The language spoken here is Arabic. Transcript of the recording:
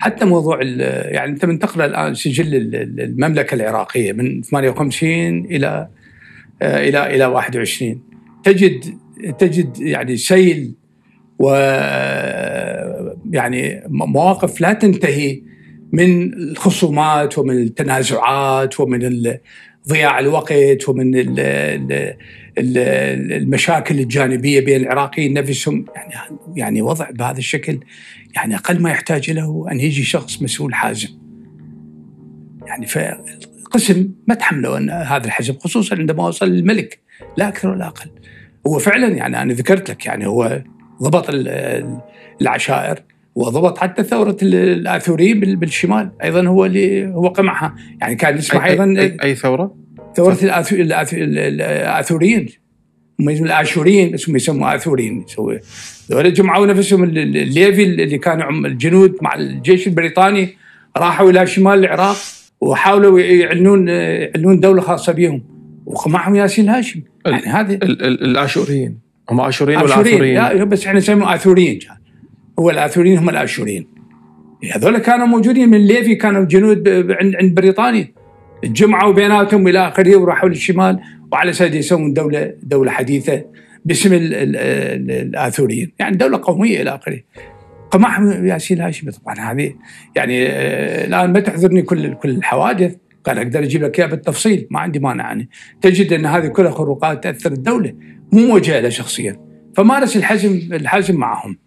حتى موضوع يعني انت منتقل الان سجل المملكه العراقيه من 58 آه، الى الى الى 21 تجد تجد يعني سيل و آه، يعني مواقف لا تنتهي من الخصومات ومن التنازعات ومن ضياع الوقت ومن الـ الـ الـ المشاكل الجانبيه بين العراقيين نفسهم يعني يعني وضع بهذا الشكل يعني اقل ما يحتاج له ان يجي شخص مسؤول حازم. يعني فالقسم ما تحملوا ان هذا الحزم خصوصا عندما وصل الملك لا اكثر ولا اقل. هو فعلا يعني انا ذكرت لك يعني هو ضبط العشائر وضبط حتى ثوره الاثوريين بالشمال ايضا هو اللي هو قمعها يعني كان يسمح ايضا أي, أي, اي ثوره؟ ثوره الاثوريين الاشوريين اسمهم يسموا اثوريين هذول جمعوا نفسهم الليفي اللي كانوا الجنود مع الجيش البريطاني راحوا الى شمال العراق وحاولوا يعلنون يعلنون دوله خاصه بهم وقمعهم ياسين هاشم يعني هذه الاشوريين هم اشوريين ولا اثوريين؟ لا بس احنا نسميهم اثوريين كان هو الآثوريين هم الآشوريين يعني هذول كانوا موجودين من ليفي كانوا جنود عند بريطانيا جمعوا بيناتهم الى اخره وراحوا للشمال وعلى اساس يسوون دوله دوله حديثه باسم الاثوريين، يعني دوله قوميه الى اخره. قمعهم ياسين الهاشمي طبعا هذه يعني آه، الان ما تحذرني كل كل الحوادث قال اقدر اجيب لك اياها بالتفصيل ما عندي مانع يعني تجد ان هذه كلها خروقات تاثر الدوله مو موجهه له شخصيا فمارس الحزم الحزم معهم